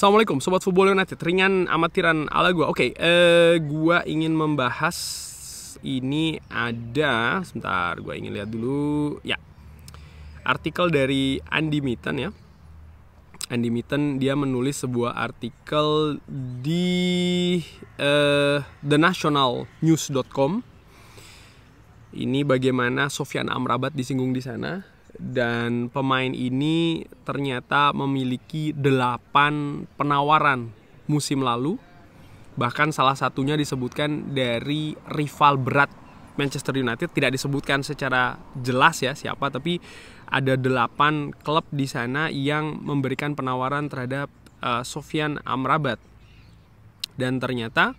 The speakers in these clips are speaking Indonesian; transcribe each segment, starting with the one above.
Assalamualaikum Sobat Football United Ringan amatiran ala gue Oke, okay, uh, eh, gue ingin membahas ini ada Sebentar, gue ingin lihat dulu Ya, artikel dari Andy Mitten ya Andy Mitten dia menulis sebuah artikel di uh, eh, thenationalnews.com Ini bagaimana Sofyan Amrabat disinggung di sana dan pemain ini ternyata memiliki 8 penawaran musim lalu bahkan salah satunya disebutkan dari rival berat Manchester United tidak disebutkan secara jelas ya siapa tapi ada 8 klub di sana yang memberikan penawaran terhadap uh, eh, Sofyan Amrabat dan ternyata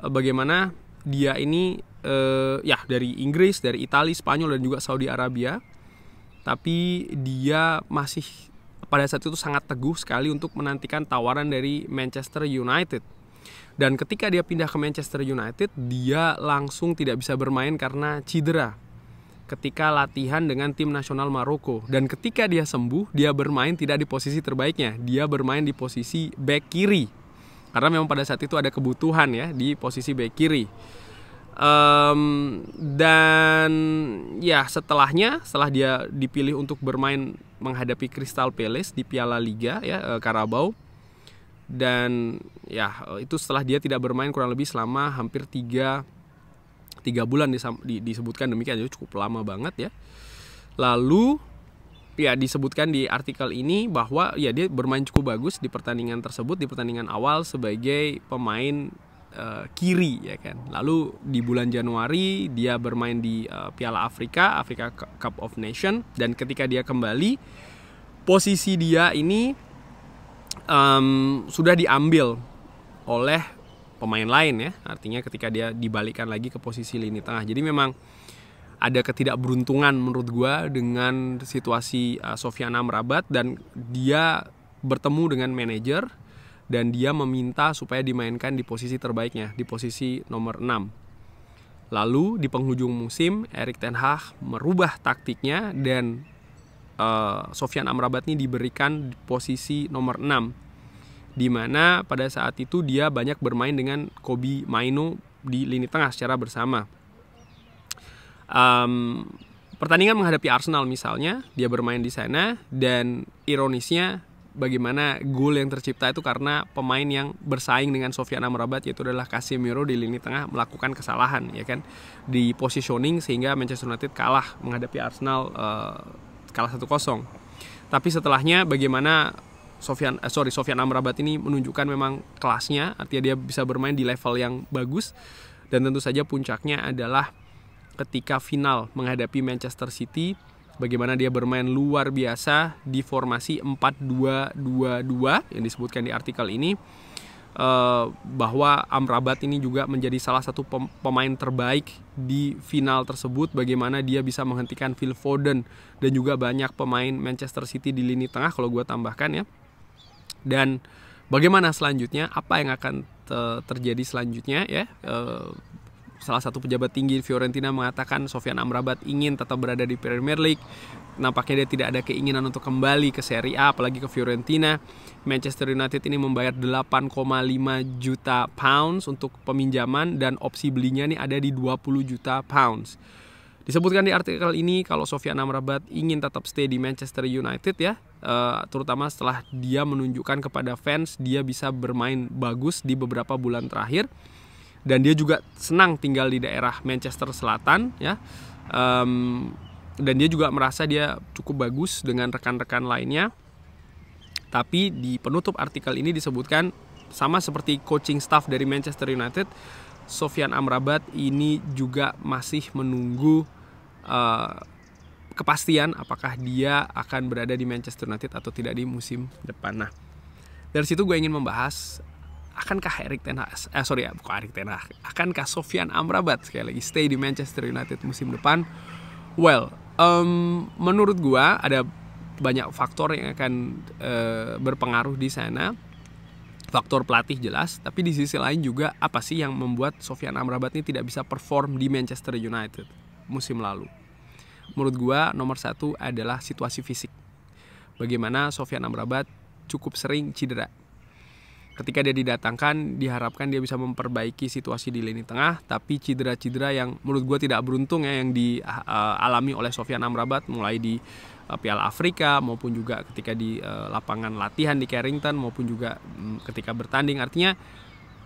uh, bagaimana dia ini uh, ya dari Inggris, dari Italia, Spanyol dan juga Saudi Arabia tapi dia masih pada saat itu sangat teguh sekali untuk menantikan tawaran dari Manchester United. Dan ketika dia pindah ke Manchester United, dia langsung tidak bisa bermain karena cedera ketika latihan dengan tim nasional Maroko. Dan ketika dia sembuh, dia bermain tidak di posisi terbaiknya. Dia bermain di posisi back kiri. Karena memang pada saat itu ada kebutuhan ya di posisi back kiri. Um, dan ya setelahnya setelah dia dipilih untuk bermain menghadapi Crystal Palace di Piala Liga ya Karabau eh, dan ya eh, itu setelah dia tidak bermain kurang lebih selama hampir tiga tiga bulan disebutkan demikian jadi cukup lama banget ya lalu ya disebutkan di artikel ini bahwa ya dia bermain cukup bagus di pertandingan tersebut di pertandingan awal sebagai pemain uh, kiri ya kan. Lalu di bulan Januari dia bermain di uh, Piala Afrika, Afrika Cup of Nation dan ketika dia kembali posisi dia ini um, sudah diambil oleh pemain lain ya. Artinya ketika dia dibalikkan lagi ke posisi lini tengah. Jadi memang ada ketidakberuntungan menurut gue dengan situasi uh, Sofiana Merabat dan dia bertemu dengan manajer dan dia meminta supaya dimainkan di posisi terbaiknya, di posisi nomor 6. Lalu di penghujung musim, Erik Ten Hag merubah taktiknya dan uh, Sofyan Amrabat ini diberikan di posisi nomor 6 di mana pada saat itu dia banyak bermain dengan Kobi Mainu di lini tengah secara bersama. Um, pertandingan menghadapi Arsenal misalnya, dia bermain di sana dan ironisnya bagaimana gol yang tercipta itu karena pemain yang bersaing dengan Sofian Amrabat yaitu adalah Casemiro di lini tengah melakukan kesalahan ya kan di positioning sehingga Manchester United kalah menghadapi Arsenal uh, kalah 1-0. Tapi setelahnya bagaimana Sofian uh, eh, sorry Sofian Amrabat ini menunjukkan memang kelasnya artinya dia bisa bermain di level yang bagus dan tentu saja puncaknya adalah ketika final menghadapi Manchester City bagaimana dia bermain luar biasa di formasi 4-2-2-2 yang disebutkan di artikel ini eh, bahwa Amrabat ini juga menjadi salah satu pemain terbaik di final tersebut bagaimana dia bisa menghentikan Phil Foden dan juga banyak pemain Manchester City di lini tengah kalau gue tambahkan ya dan bagaimana selanjutnya apa yang akan terjadi selanjutnya ya eh, salah satu pejabat tinggi Fiorentina mengatakan Sofian Amrabat ingin tetap berada di Premier League. Nampaknya dia tidak ada keinginan untuk kembali ke Serie A apalagi ke Fiorentina. Manchester United ini membayar 8,5 juta pounds untuk peminjaman dan opsi belinya nih ada di 20 juta pounds. Disebutkan di artikel ini kalau Sofian Amrabat ingin tetap stay di Manchester United ya, eh, terutama setelah dia menunjukkan kepada fans dia bisa bermain bagus di beberapa bulan terakhir dan dia juga senang tinggal di daerah Manchester Selatan ya um, dan dia juga merasa dia cukup bagus dengan rekan-rekan lainnya tapi di penutup artikel ini disebutkan sama seperti coaching staff dari Manchester United Sofian Amrabat ini juga masih menunggu uh, kepastian apakah dia akan berada di Manchester United atau tidak di musim depan nah dari situ gue ingin membahas akankah Erik Ten Hag eh, sorry ya bukan Erik Ten Hag akankah Sofian Amrabat sekali lagi stay di Manchester United musim depan well um, menurut gua ada banyak faktor yang akan uh, berpengaruh di sana faktor pelatih jelas tapi di sisi lain juga apa sih yang membuat Sofian Amrabat ini tidak bisa perform di Manchester United musim lalu menurut gua nomor satu adalah situasi fisik bagaimana Sofian Amrabat cukup sering cedera ketika dia didatangkan diharapkan dia bisa memperbaiki situasi di lini tengah tapi cedera-cedera yang menurut gue tidak beruntung ya yang dialami eh, oleh Sofian Amrabat mulai di eh, Piala Afrika maupun juga ketika di eh, lapangan latihan di Carrington maupun juga mm, ketika bertanding artinya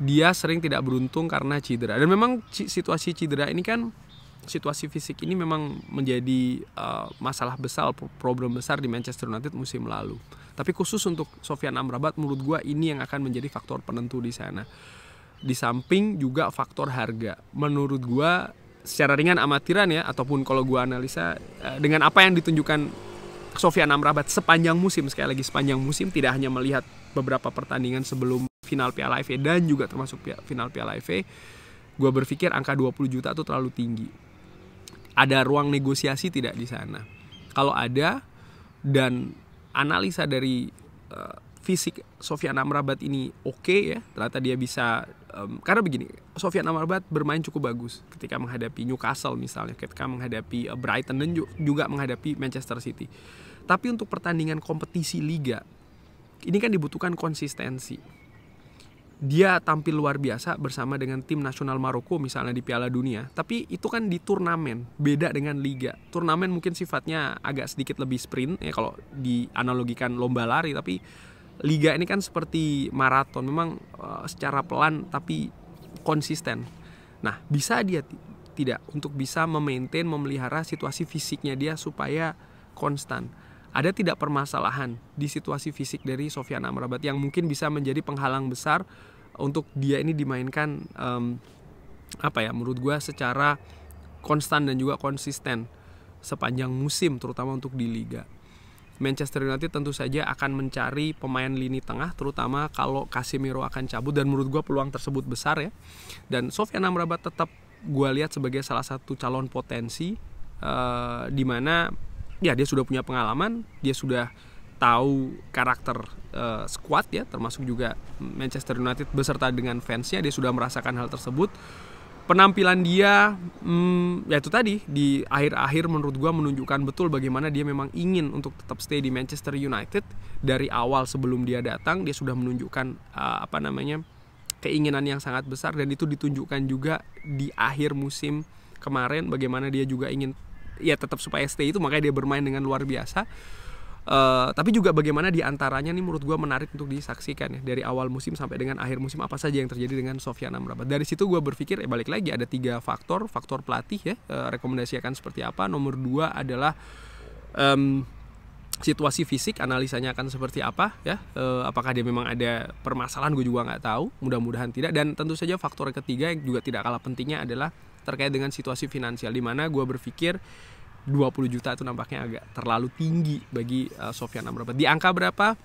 dia sering tidak beruntung karena cedera dan memang situasi cedera ini kan situasi fisik ini memang menjadi uh, masalah besar, problem besar di Manchester United musim lalu. Tapi khusus untuk Sofian Amrabat, menurut gue ini yang akan menjadi faktor penentu di sana. Di samping juga faktor harga. Menurut gue secara ringan amatiran ya, ataupun kalau gue analisa eh, dengan apa yang ditunjukkan Sofian Amrabat sepanjang musim, sekali lagi sepanjang musim, tidak hanya melihat beberapa pertandingan sebelum final Piala FA e dan juga termasuk final Piala FA, e, gue berpikir angka 20 juta itu terlalu tinggi ada ruang negosiasi tidak di sana? Kalau ada dan analisa dari uh, fisik Sofian Amrabat ini oke okay ya ternyata dia bisa um, karena begini Sofian Amrabat bermain cukup bagus ketika menghadapi Newcastle misalnya ketika menghadapi uh, Brighton dan juga menghadapi Manchester City tapi untuk pertandingan kompetisi liga ini kan dibutuhkan konsistensi dia tampil luar biasa bersama dengan tim nasional Maroko misalnya di Piala Dunia, tapi itu kan di turnamen, beda dengan liga. Turnamen mungkin sifatnya agak sedikit lebih sprint ya kalau dianalogikan lomba lari, tapi liga ini kan seperti maraton, memang eh, secara pelan tapi konsisten. Nah, bisa dia tidak untuk bisa memaintain memelihara situasi fisiknya dia supaya konstan ada tidak permasalahan di situasi fisik dari Sofian Amrabat yang mungkin bisa menjadi penghalang besar untuk dia ini dimainkan um, apa ya menurut gue secara konstan dan juga konsisten sepanjang musim terutama untuk di liga. Manchester United tentu saja akan mencari pemain lini tengah terutama kalau Casemiro akan cabut dan menurut gue peluang tersebut besar ya. Dan Sofyan Amrabat tetap gue lihat sebagai salah satu calon potensi uh, di mana ya dia sudah punya pengalaman, dia sudah tahu karakter uh, squad ya termasuk juga Manchester United beserta dengan fansnya dia sudah merasakan hal tersebut penampilan dia hmm, ya itu tadi di akhir-akhir menurut gue menunjukkan betul bagaimana dia memang ingin untuk tetap stay di Manchester United dari awal sebelum dia datang dia sudah menunjukkan uh, apa namanya keinginan yang sangat besar dan itu ditunjukkan juga di akhir musim kemarin bagaimana dia juga ingin ya tetap supaya stay itu makanya dia bermain dengan luar biasa Eh, tapi juga bagaimana diantaranya nih menurut gue menarik untuk disaksikan ya dari awal musim sampai dengan akhir musim apa saja yang terjadi dengan Sofyan Amrabat. Dari situ gue berpikir eh, balik lagi ada tiga faktor, faktor pelatih ya uh, eh, rekomendasi akan seperti apa. Nomor dua adalah um, situasi fisik analisanya akan seperti apa ya uh, apakah dia memang ada permasalahan gue juga nggak tahu mudah-mudahan tidak dan tentu saja faktor ketiga yang juga tidak kalah pentingnya adalah terkait dengan situasi finansial di mana gue berpikir 20 juta itu nampaknya agak terlalu tinggi bagi uh, eh, Sofyan Amrabat. Di angka berapa?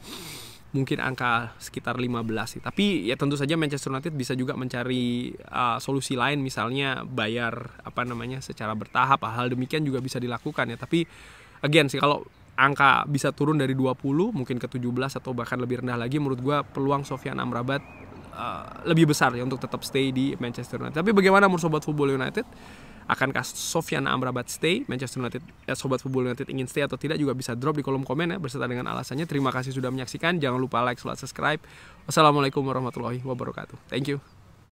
Mungkin angka sekitar 15 sih. Tapi ya tentu saja Manchester United bisa juga mencari uh, solusi lain misalnya bayar apa namanya secara bertahap. Hal demikian juga bisa dilakukan ya. Tapi again sih kalau angka bisa turun dari 20 mungkin ke 17 atau bahkan lebih rendah lagi menurut gue peluang Sofyan Amrabat uh, lebih besar ya untuk tetap stay di Manchester United. Tapi bagaimana menurut sobat Football United? akankah Sofyan Amrabat stay Manchester United ya sobat football United ingin stay atau tidak juga bisa drop di kolom komen ya berserta dengan alasannya terima kasih sudah menyaksikan jangan lupa like, subscribe wassalamualaikum warahmatullahi wabarakatuh thank you